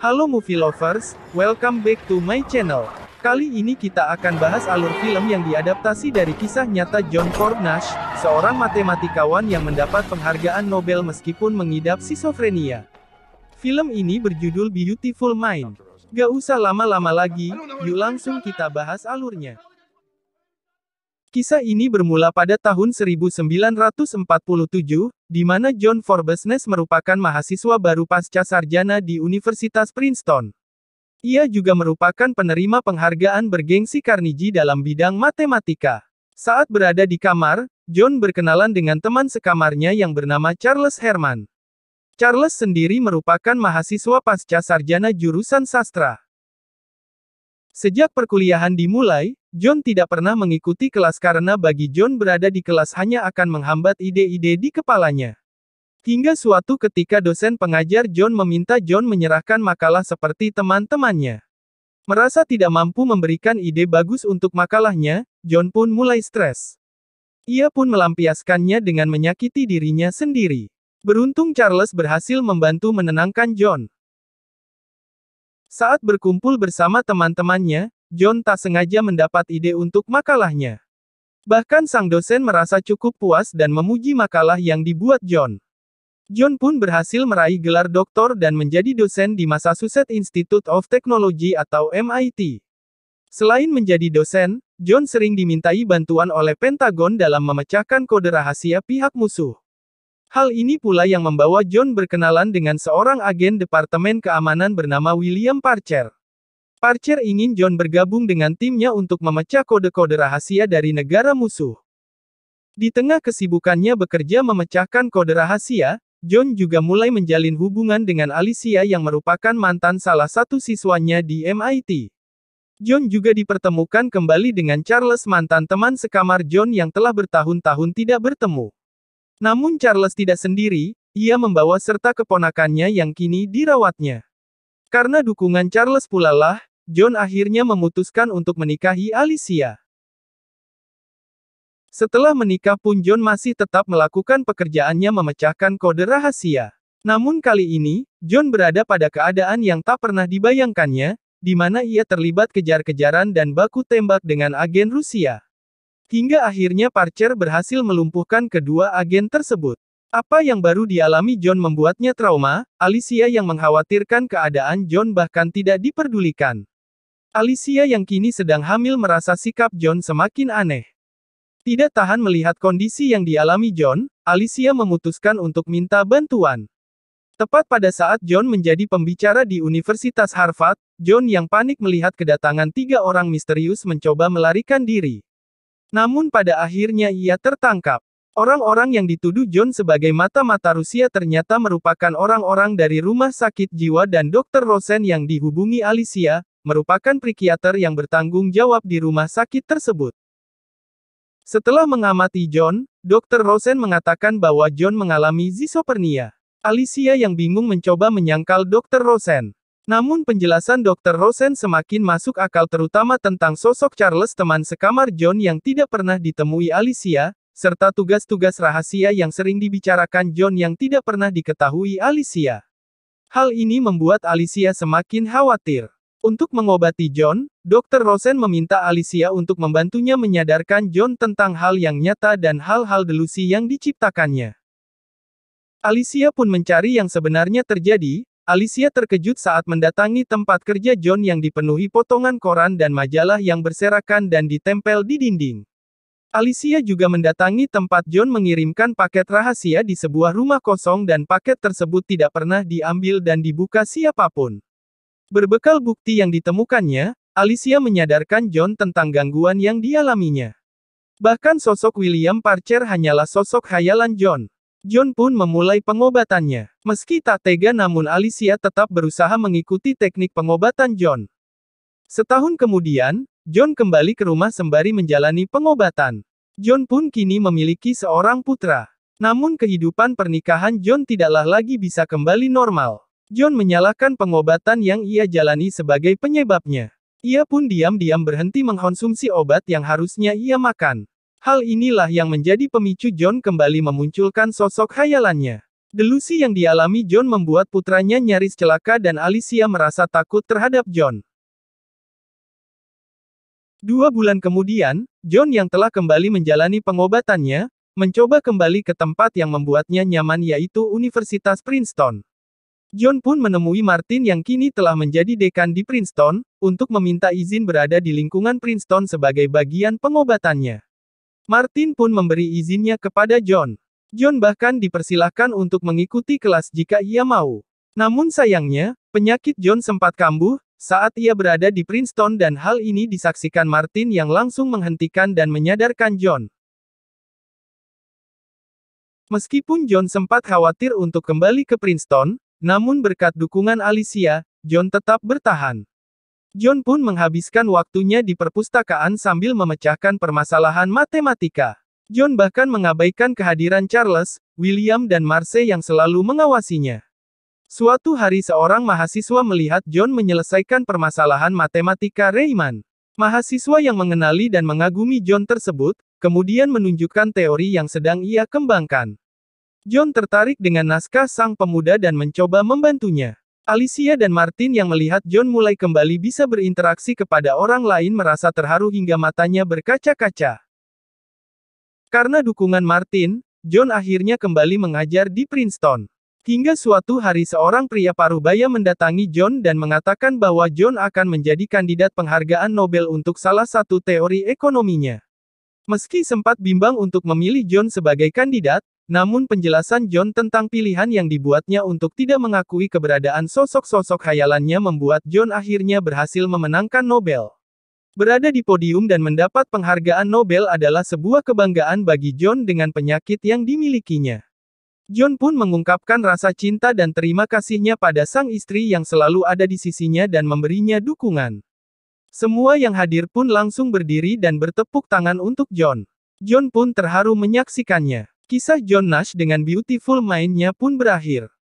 Halo movie lovers, welcome back to my channel. Kali ini kita akan bahas alur film yang diadaptasi dari kisah nyata John Cornash, seorang matematikawan yang mendapat penghargaan Nobel meskipun mengidap sisofrenia. Film ini berjudul Beautiful Mind. Gak usah lama-lama lagi, yuk langsung kita bahas alurnya. Kisah ini bermula pada tahun 1947, di mana John Forbes Ness merupakan mahasiswa baru pasca sarjana di Universitas Princeton. Ia juga merupakan penerima penghargaan bergengsi Carnegie dalam bidang matematika. Saat berada di kamar, John berkenalan dengan teman sekamarnya yang bernama Charles Herman. Charles sendiri merupakan mahasiswa pasca sarjana jurusan sastra. Sejak perkuliahan dimulai, John tidak pernah mengikuti kelas karena bagi John berada di kelas hanya akan menghambat ide-ide di kepalanya. Hingga suatu ketika dosen pengajar John meminta John menyerahkan makalah seperti teman-temannya. Merasa tidak mampu memberikan ide bagus untuk makalahnya, John pun mulai stres. Ia pun melampiaskannya dengan menyakiti dirinya sendiri. Beruntung Charles berhasil membantu menenangkan John. Saat berkumpul bersama teman-temannya, John tak sengaja mendapat ide untuk makalahnya. Bahkan sang dosen merasa cukup puas dan memuji makalah yang dibuat John. John pun berhasil meraih gelar doktor dan menjadi dosen di Massachusetts Institute of Technology atau MIT. Selain menjadi dosen, John sering dimintai bantuan oleh Pentagon dalam memecahkan kode rahasia pihak musuh. Hal ini pula yang membawa John berkenalan dengan seorang agen Departemen Keamanan bernama William Parcher. Parcher ingin John bergabung dengan timnya untuk memecah kode-kode rahasia dari negara musuh. Di tengah kesibukannya bekerja memecahkan kode rahasia, John juga mulai menjalin hubungan dengan Alicia yang merupakan mantan salah satu siswanya di MIT. John juga dipertemukan kembali dengan Charles mantan teman sekamar John yang telah bertahun-tahun tidak bertemu. Namun Charles tidak sendiri, ia membawa serta keponakannya yang kini dirawatnya. Karena dukungan Charles pula lah, John akhirnya memutuskan untuk menikahi Alicia. Setelah menikah pun John masih tetap melakukan pekerjaannya memecahkan kode rahasia. Namun kali ini, John berada pada keadaan yang tak pernah dibayangkannya, di mana ia terlibat kejar-kejaran dan baku tembak dengan agen Rusia. Hingga akhirnya Parcher berhasil melumpuhkan kedua agen tersebut. Apa yang baru dialami John membuatnya trauma, Alicia yang mengkhawatirkan keadaan John bahkan tidak diperdulikan. Alicia yang kini sedang hamil merasa sikap John semakin aneh. Tidak tahan melihat kondisi yang dialami John, Alicia memutuskan untuk minta bantuan. Tepat pada saat John menjadi pembicara di Universitas Harvard, John yang panik melihat kedatangan tiga orang misterius mencoba melarikan diri. Namun pada akhirnya ia tertangkap. Orang-orang yang dituduh John sebagai mata-mata Rusia ternyata merupakan orang-orang dari rumah sakit jiwa dan dokter Rosen yang dihubungi Alicia, merupakan psikiater yang bertanggung jawab di rumah sakit tersebut. Setelah mengamati John, Dr. Rosen mengatakan bahwa John mengalami zisopernia. Alicia yang bingung mencoba menyangkal Dr. Rosen. Namun penjelasan Dr. Rosen semakin masuk akal terutama tentang sosok Charles teman sekamar John yang tidak pernah ditemui Alicia, serta tugas-tugas rahasia yang sering dibicarakan John yang tidak pernah diketahui Alicia. Hal ini membuat Alicia semakin khawatir. Untuk mengobati John, Dr. Rosen meminta Alicia untuk membantunya menyadarkan John tentang hal yang nyata dan hal-hal delusi yang diciptakannya. Alicia pun mencari yang sebenarnya terjadi, Alicia terkejut saat mendatangi tempat kerja John yang dipenuhi potongan koran dan majalah yang berserakan dan ditempel di dinding. Alicia juga mendatangi tempat John mengirimkan paket rahasia di sebuah rumah kosong dan paket tersebut tidak pernah diambil dan dibuka siapapun. Berbekal bukti yang ditemukannya, Alicia menyadarkan John tentang gangguan yang dialaminya. Bahkan sosok William Parcher hanyalah sosok khayalan John. John pun memulai pengobatannya. Meski tak tega namun Alicia tetap berusaha mengikuti teknik pengobatan John. Setahun kemudian, John kembali ke rumah sembari menjalani pengobatan. John pun kini memiliki seorang putra. Namun kehidupan pernikahan John tidaklah lagi bisa kembali normal. John menyalahkan pengobatan yang ia jalani sebagai penyebabnya. Ia pun diam-diam berhenti mengkonsumsi obat yang harusnya ia makan. Hal inilah yang menjadi pemicu John kembali memunculkan sosok khayalannya. Delusi yang dialami John membuat putranya nyaris celaka dan Alicia merasa takut terhadap John. Dua bulan kemudian, John yang telah kembali menjalani pengobatannya, mencoba kembali ke tempat yang membuatnya nyaman yaitu Universitas Princeton. John pun menemui Martin yang kini telah menjadi dekan di Princeton, untuk meminta izin berada di lingkungan Princeton sebagai bagian pengobatannya. Martin pun memberi izinnya kepada John. John bahkan dipersilahkan untuk mengikuti kelas jika ia mau. Namun sayangnya, penyakit John sempat kambuh, saat ia berada di Princeton dan hal ini disaksikan Martin yang langsung menghentikan dan menyadarkan John. Meskipun John sempat khawatir untuk kembali ke Princeton, namun berkat dukungan Alicia, John tetap bertahan. John pun menghabiskan waktunya di perpustakaan sambil memecahkan permasalahan matematika. John bahkan mengabaikan kehadiran Charles, William dan Marseille yang selalu mengawasinya. Suatu hari seorang mahasiswa melihat John menyelesaikan permasalahan matematika Riemann. Mahasiswa yang mengenali dan mengagumi John tersebut, kemudian menunjukkan teori yang sedang ia kembangkan. John tertarik dengan naskah sang pemuda dan mencoba membantunya. Alicia dan Martin yang melihat John mulai kembali bisa berinteraksi kepada orang lain merasa terharu hingga matanya berkaca-kaca. Karena dukungan Martin, John akhirnya kembali mengajar di Princeton. Hingga suatu hari seorang pria parubaya mendatangi John dan mengatakan bahwa John akan menjadi kandidat penghargaan Nobel untuk salah satu teori ekonominya. Meski sempat bimbang untuk memilih John sebagai kandidat, namun penjelasan John tentang pilihan yang dibuatnya untuk tidak mengakui keberadaan sosok-sosok khayalannya membuat John akhirnya berhasil memenangkan Nobel. Berada di podium dan mendapat penghargaan Nobel adalah sebuah kebanggaan bagi John dengan penyakit yang dimilikinya. John pun mengungkapkan rasa cinta dan terima kasihnya pada sang istri yang selalu ada di sisinya dan memberinya dukungan. Semua yang hadir pun langsung berdiri dan bertepuk tangan untuk John. John pun terharu menyaksikannya. Kisah John Nash dengan Beautiful Mind-nya pun berakhir.